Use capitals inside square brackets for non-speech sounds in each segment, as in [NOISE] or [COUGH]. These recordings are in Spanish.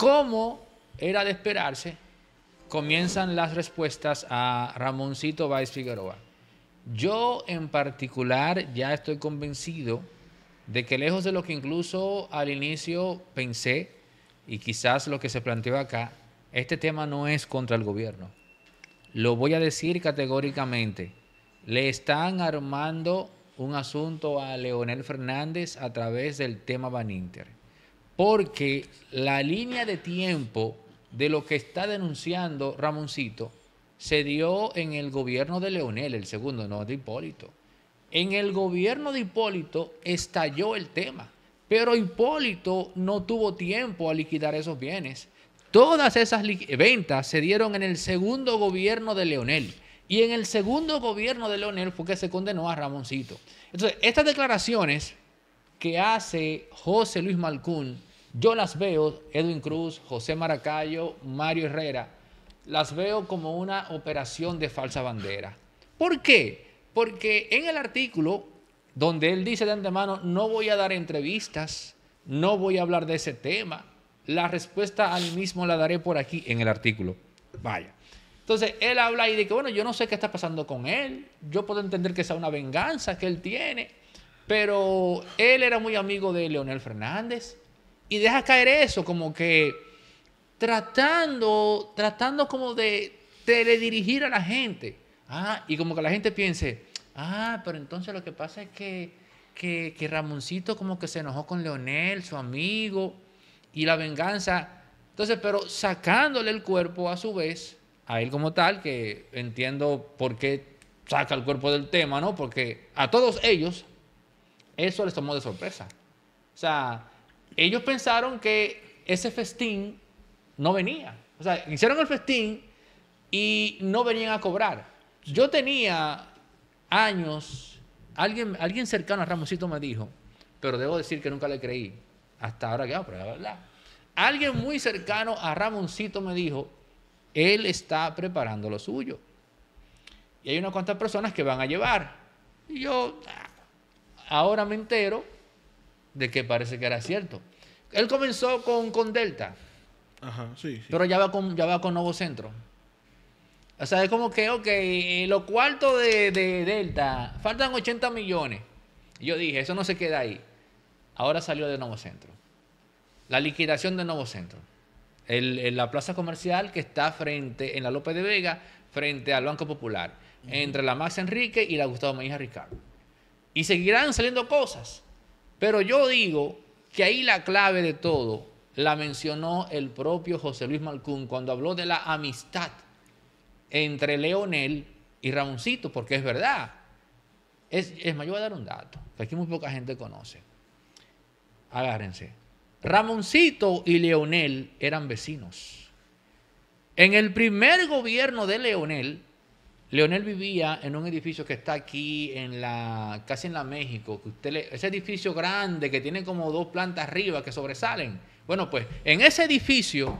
como era de esperarse, comienzan las respuestas a Ramoncito Vázquez Figueroa. Yo en particular ya estoy convencido de que lejos de lo que incluso al inicio pensé y quizás lo que se planteó acá, este tema no es contra el gobierno. Lo voy a decir categóricamente. Le están armando un asunto a Leonel Fernández a través del tema Baninter porque la línea de tiempo de lo que está denunciando Ramoncito se dio en el gobierno de Leonel, el segundo, no de Hipólito. En el gobierno de Hipólito estalló el tema, pero Hipólito no tuvo tiempo a liquidar esos bienes. Todas esas ventas se dieron en el segundo gobierno de Leonel. Y en el segundo gobierno de Leonel fue que se condenó a Ramoncito. Entonces, estas declaraciones que hace José Luis Malcún yo las veo, Edwin Cruz, José Maracayo, Mario Herrera, las veo como una operación de falsa bandera. ¿Por qué? Porque en el artículo donde él dice de antemano, no voy a dar entrevistas, no voy a hablar de ese tema, la respuesta a mismo la daré por aquí en el artículo. Vaya. Entonces, él habla y de que, bueno, yo no sé qué está pasando con él, yo puedo entender que sea una venganza que él tiene, pero él era muy amigo de Leonel Fernández, y deja caer eso, como que tratando, tratando como de teledirigir a la gente. Ah, y como que la gente piense, ah, pero entonces lo que pasa es que, que, que Ramoncito como que se enojó con Leonel, su amigo, y la venganza. Entonces, pero sacándole el cuerpo a su vez, a él como tal, que entiendo por qué saca el cuerpo del tema, ¿no? Porque a todos ellos eso les tomó de sorpresa. O sea, ellos pensaron que ese festín no venía. O sea, hicieron el festín y no venían a cobrar. Yo tenía años, alguien, alguien cercano a Ramoncito me dijo, pero debo decir que nunca le creí, hasta ahora que, ah, pero la verdad. Alguien muy cercano a Ramoncito me dijo, él está preparando lo suyo. Y hay unas cuantas personas que van a llevar. Y yo, ah, ahora me entero de que parece que era cierto. Él comenzó con, Delta. Ajá, sí, Pero ya va con, ya va con Nuevo Centro. O sea, es como que, ok, eh, lo cuarto de, Delta, faltan 80 millones. Yo dije, eso no se queda ahí. Ahora salió de Nuevo Centro. La liquidación de Nuevo Centro. en la plaza comercial que está frente, en la López de Vega, frente al Banco Popular. Entre la Max Enrique y la Gustavo Mejía Ricardo. Y seguirán saliendo cosas. Pero yo digo que ahí la clave de todo la mencionó el propio José Luis Malcún cuando habló de la amistad entre Leonel y Ramoncito, porque es verdad. Es, es yo voy a dar un dato, que aquí muy poca gente conoce. Agárrense. Ramoncito y Leonel eran vecinos. En el primer gobierno de Leonel, Leonel vivía en un edificio que está aquí en la casi en la México, ese edificio grande que tiene como dos plantas arriba que sobresalen. Bueno, pues en ese edificio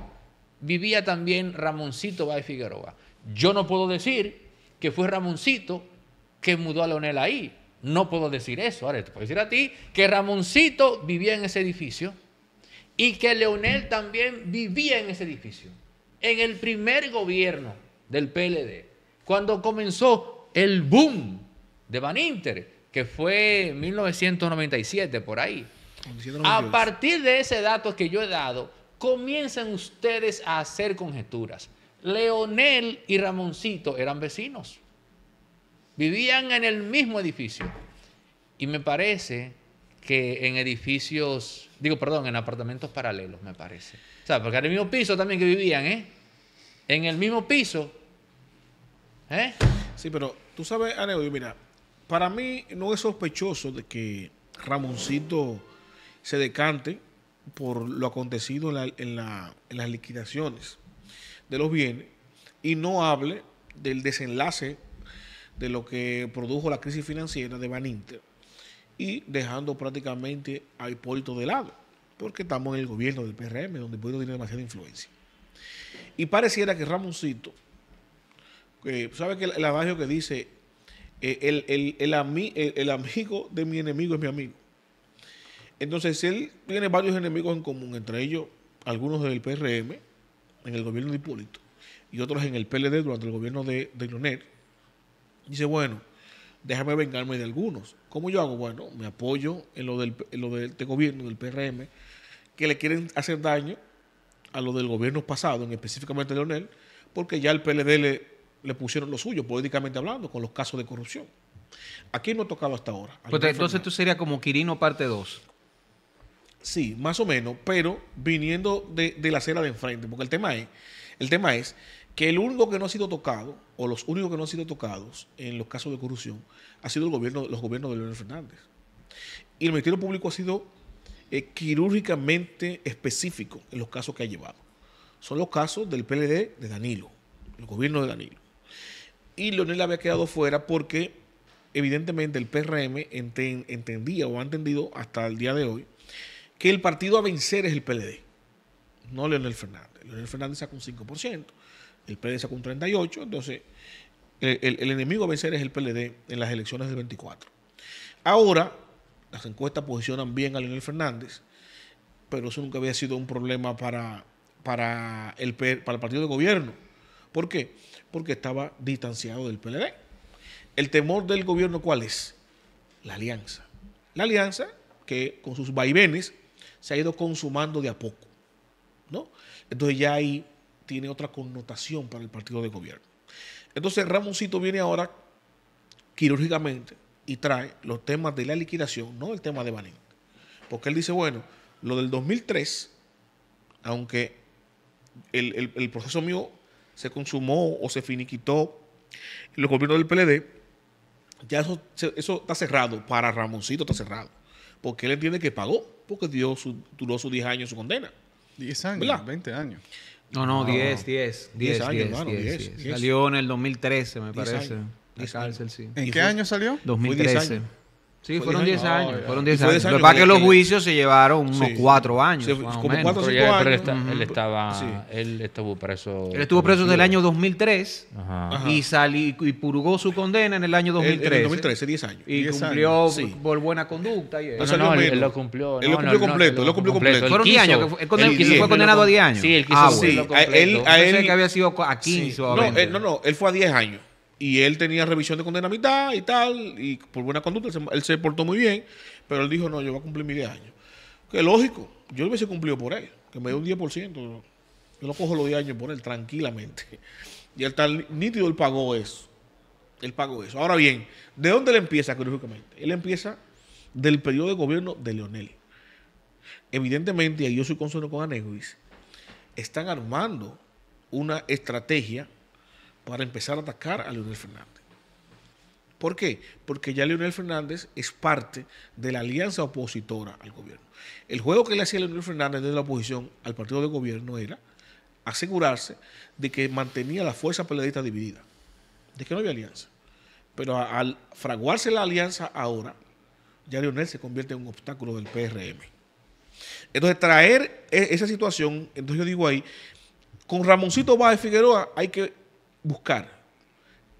vivía también Ramoncito Valle Figueroa. Yo no puedo decir que fue Ramoncito que mudó a Leonel ahí. No puedo decir eso. Ahora te puedo decir a ti que Ramoncito vivía en ese edificio y que Leonel también vivía en ese edificio. En el primer gobierno del PLD cuando comenzó el boom de Van Inter, que fue 1997 por ahí. A partir de ese dato que yo he dado, comienzan ustedes a hacer conjeturas. Leonel y Ramoncito eran vecinos. Vivían en el mismo edificio. Y me parece que en edificios, digo, perdón, en apartamentos paralelos, me parece. O sea, porque en el mismo piso también que vivían, ¿eh? En el mismo piso ¿Eh? Sí, pero tú sabes, Aneo, mira, para mí no es sospechoso de que Ramoncito se decante por lo acontecido en, las liquidaciones de los bienes y no hable del desenlace de lo que produjo la crisis financiera de Baninter y dejando prácticamente a Hipólito de lado, porque estamos en el gobierno del PRM, donde Hipólito tiene demasiada influencia. Y pareciera que Ramoncito eh, ¿sabe que el, adagio que dice, eh, el, el, amigo de mi enemigo es mi amigo? Entonces, él tiene varios enemigos en común, entre ellos algunos del PRM, en el gobierno de Hipólito, y otros en el PLD durante el gobierno de, Leonel. Dice, bueno, déjame vengarme de algunos. ¿Cómo yo hago? Bueno, me apoyo en lo del, este gobierno, del PRM, que le quieren hacer daño a lo del gobierno pasado, en específicamente a Leonel, porque ya el PLD le, le pusieron lo suyo, políticamente hablando, con los casos de corrupción. Aquí no ha tocado hasta ahora. entonces tú serías como Quirino parte 2. Sí, más o menos, pero viniendo de, la acera de enfrente, porque el tema es, el tema es que el único que no ha sido tocado, o los únicos que no han sido tocados en los casos de corrupción, ha sido el gobierno, los gobiernos de Leonel Fernández. Y el Ministerio Público ha sido eh, quirúrgicamente específico en los casos que ha llevado. Son los casos del PLD de Danilo, el gobierno de Danilo y Leonel había quedado fuera porque evidentemente el PRM entendía o ha entendido hasta el día de hoy que el partido a vencer es el PLD, no Leonel Fernández. Leonel Fernández sacó un 5%, el PLD sacó un 38%, entonces el, enemigo a vencer es el PLD en las elecciones del 24. Ahora, las encuestas posicionan bien a Leonel Fernández, pero eso nunca había sido un problema para, para, el, para el partido de gobierno ¿Por qué? Porque estaba distanciado del PLD. El temor del gobierno, ¿cuál es? La alianza. La alianza que con sus vaivenes se ha ido consumando de a poco. ¿no? Entonces ya ahí tiene otra connotación para el partido de gobierno. Entonces Ramoncito viene ahora quirúrgicamente y trae los temas de la liquidación, no el tema de Banín. Porque él dice, bueno, lo del 2003, aunque el proceso mío se consumó o se finiquitó los gobiernos del PLD, ya eso, está cerrado. Para Ramoncito está cerrado. Porque él entiende que pagó, porque duró sus 10 años su condena. 10 años, ¿verdad? 20 años. No, no, 10, 10. 10 años, Salió en el 2013, me parece. ¿En qué año salió? 2013. Sí, fueron 10 años. pero fueron 10 años. que los juicios se llevaron unos 4 sí. años. Se, como 4 o años. él, estaba, él estuvo preso. Él estuvo preso en el año 2003 y, y purgó su condena en el año 2013. En el 2013, 10 años. Y cumplió por buena conducta. Y no, no, no, él, lo cumplió. Él lo cumplió completo. Él lo cumplió completo. Fueron 10 años. Él fue condenado a 10 años. Sí, él quiso. Ah, sí. Él que había sido a 15 No, no, él fue a 10 años y él tenía revisión de condena a mitad y tal, y por buena conducta, él se, portó muy bien, pero él dijo, no, yo voy a cumplir mis 10 años. Que lógico, yo hubiese cumplido por él, que me dio un 10%, yo lo cojo los 10 años por él tranquilamente. Y él tan nítido, él pagó eso. Él pagó eso. Ahora bien, ¿de dónde le empieza quirúrgicamente? Él empieza del periodo de gobierno de Leonel. Evidentemente, y yo soy consuelo con Aneguis, están armando una estrategia para empezar a atacar a Leonel Fernández. ¿Por qué? Porque ya Leonel Fernández es parte de la alianza opositora al gobierno. El juego que le hacía Leonel Fernández desde la oposición al partido de gobierno era asegurarse de que mantenía la fuerza periodista dividida, de que no había alianza. Pero al fraguarse la alianza ahora, ya Leonel se convierte en un obstáculo del PRM. Entonces, traer e, esa situación, entonces yo digo ahí, con Ramoncito Báez Figueroa hay que buscar,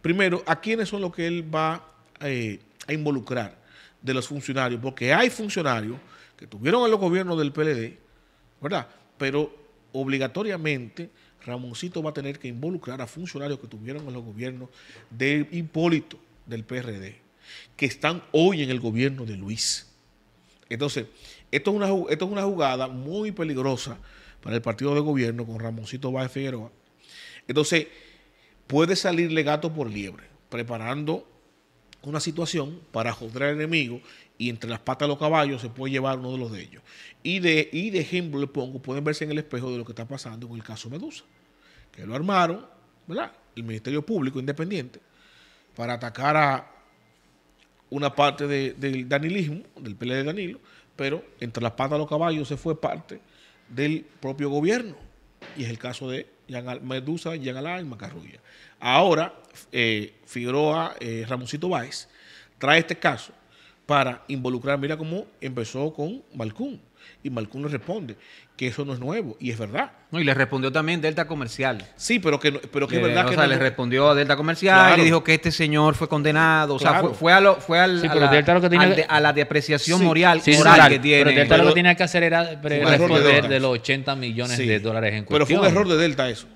primero, a quiénes son los que él va eh, a involucrar de los funcionarios, porque hay funcionarios que tuvieron en los gobiernos del PLD, ¿verdad? Pero obligatoriamente Ramoncito va a tener que involucrar a funcionarios que tuvieron en los gobiernos de Hipólito, del PRD, que están hoy en el gobierno de Luis. Entonces, esto es una, esto es una jugada muy peligrosa para el partido de gobierno con Ramoncito Báez Figueroa. Entonces, puede salirle gato por liebre, preparando una situación para joder al enemigo y entre las patas de los caballos se puede llevar uno de los de ellos. Y de, de ejemplo le pongo, pueden verse en el espejo de lo que está pasando con el caso Medusa, que lo armaron, ¿verdad? El Ministerio Público Independiente, para atacar a una parte del danilismo, del PLD de Danilo, pero entre las patas de los caballos se fue parte del propio gobierno. Y es el caso de Medusa, Yangalá y Macarrulla. Ahora, eh, Figueroa, eh, Ramoncito Báez, trae este caso para involucrar. Mira cómo empezó con Malcún. Y Malcún le responde que eso no es nuevo. Y es verdad. No, y le respondió también Delta Comercial. Sí, pero que, pero que es verdad o que. sea, le respondió a Delta Comercial y le dijo que este señor fue condenado. O sea, fue, fue, a, fue al, la, depreciación moral, que tiene. Pero Delta lo que tenía que hacer era responder de, de, los 80 millones de dólares en cuestión. Pero fue un error de Delta eso.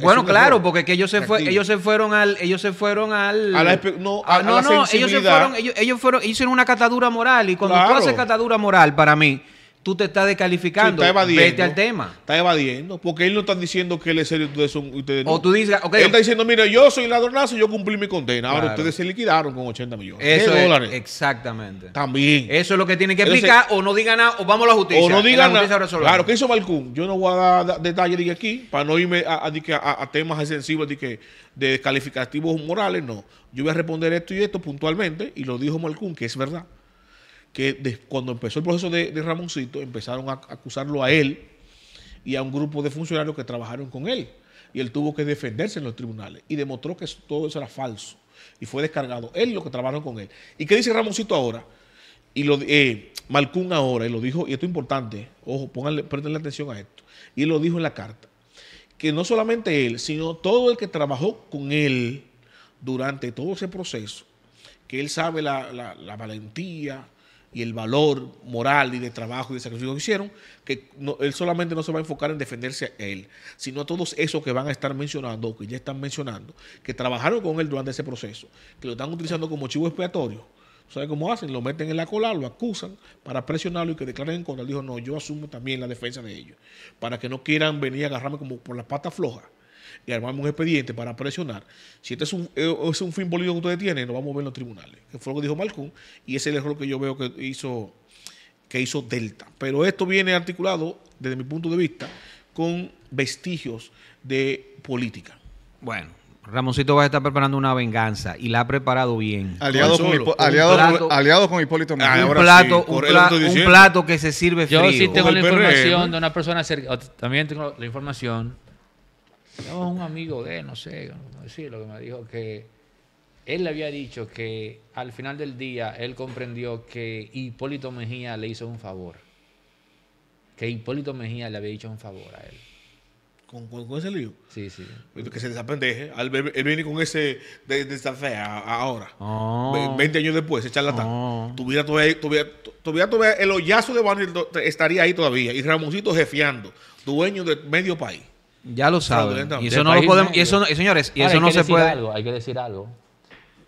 Bueno, claro, porque que ellos se fue, ellos se fueron al, ellos se fueron al, a no, no, no ellos se fueron, ellos, fueron, hicieron una catadura moral y cuando tú haces catadura moral, para mí, tú te estás descalificando. Vete al tema. Está evadiendo. Porque él no está diciendo que él es serio ustedes son. O tú dices, okay. Él está diciendo, mira, yo soy ladronazo y yo cumplí mi condena. Ahora ustedes se liquidaron con 80 millones de dólares. Exactamente. También. Eso es lo que tiene que explicar. o no diga nada, o vamos a la justicia. O no digan nada. Claro, ¿qué hizo Malcún? Yo no voy a dar detalles de aquí para no irme a, temas sensibles de, que, de calificativos morales. No. Yo voy a responder esto y esto puntualmente. Y lo dijo Malcún, que es verdad que cuando empezó el proceso de, Ramoncito empezaron a, acusarlo a él y a un grupo de funcionarios que trabajaron con él. Y él tuvo que defenderse en los tribunales y demostró que todo eso era falso y fue descargado. Él lo que trabajaron con él. ¿Y qué dice Ramoncito ahora? Y lo eh, Malcún ahora, y lo dijo, y esto es importante, ojo, pónganle, atención a esto. Y él lo dijo en la carta, que no solamente él, sino todo el que trabajó con él durante todo ese proceso, que él sabe la, la valentía, y el valor moral y de trabajo y de sacrificio que hicieron, que él solamente no se va a enfocar en defenderse a él, sino a todos esos que van a estar mencionando que ya están mencionando, que trabajaron con él durante ese proceso, que lo están utilizando como chivo expiatorio. ¿saben cómo hacen? Lo meten en la cola, lo acusan para presionarlo y que declaren en contra. Él dijo, no, yo asumo también la defensa de ellos, para que no quieran venir a agarrarme como por la pata floja y armamos un expediente para presionar. Si este es un, eh, es un fin político que ustedes tienen, nos vamos a ver en los tribunales. Que fue lo que dijo Malcún y ese es el error que yo veo que hizo, que hizo Delta. Pero esto viene articulado, desde mi punto de vista, con vestigios de política. Bueno, Ramoncito va a estar preparando una venganza y la ha preparado bien. Aliado, con, Hipólito un plato, un, plato, que se sirve Yo sí tengo la información de una persona cerca, también tengo la información un amigo de, no sé, lo que me dijo que él le había dicho que al final del día él comprendió que Hipólito Mejía le hizo un favor. Que Hipólito Mejía le había hecho un favor a él. ¿Con, con, ese lío? Sí, sí. Que se desapendeje. Él viene con ese de, ahora. 20 ah. años después, ese charlatán. Ah. Tuviera, el hoyazo de Banner estaría ahí todavía. Y Ramoncito jefeando, dueño de medio país. Ya lo saben. Y eso no lo podemos. Y eso, señores, y eso no se puede. hay que decir algo.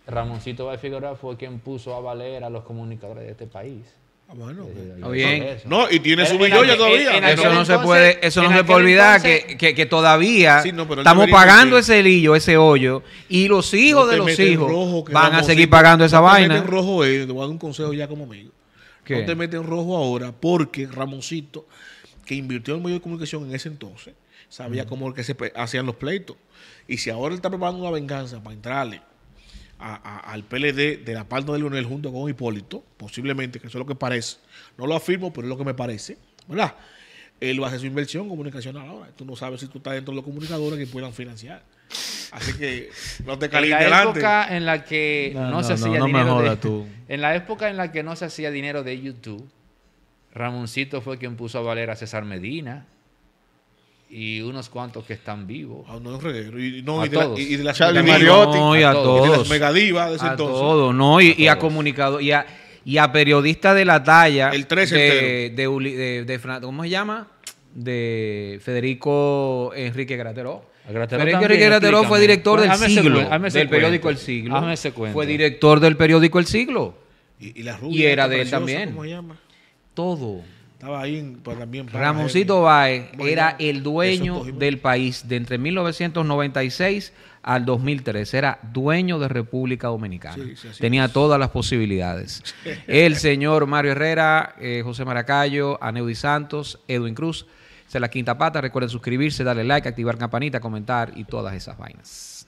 Ramoncito Valle fue quien puso a valer a los comunicadores de este país. Ah, bueno, eh, No, y tiene su ya todavía. eso no se puede, eso no se puede olvidar que, todavía estamos pagando ese lillo, ese hoyo, y los hijos de los hijos van a seguir pagando esa no vaina. Te meten rojo, eh, te voy a dar un consejo ya como amigo. No te meten rojo ahora porque Ramoncito, que invirtió en medio de comunicación en ese entonces, sabía cómo que se hacían los pleitos. Y si ahora él está preparando una venganza para entrarle al PLD de la parte de Leonel junto con Hipólito, posiblemente, que eso es lo que parece. No lo afirmo, pero es lo que me parece, ¿verdad? Él va a hacer su inversión comunicacional ahora. Tú no sabes si tú estás dentro de los comunicadores que puedan financiar. Así que no te calientes. En la época en la que no, se hacía dinero. [LAUGHS] En la época en la que no se hacía dinero de YouTube, Ramoncito fue quien puso a valer a César Medina y unos cuantos que están vivos. Ah, no, y, no, a y, de todos. La, y de la Charlie Mariotti, no, y a, todos. Y de las megadivas de ese a entonces. no, y, a, comunicado, y a, y a periodista de la talla. El 13 de, de, ¿Cómo se llama? De Federico Enrique Gratero. Enrique Gratero fue director pues del siglo, del periódico El Siglo. Se fue director del periódico El Siglo. Y, y la Y era de él también. ¿Cómo se llama? Todo. Estaba ahí pues, también. Ramoncito era el dueño del país de entre 1996 al 2003. Era dueño de República Dominicana. Tenía todas las posibilidades. [LAUGHS] el señor Mario Herrera, eh, José Maracayo, Aneudi Santos, Edwin Cruz. Esa la quinta pata. Recuerden suscribirse, darle like, activar campanita, comentar y todas esas vainas.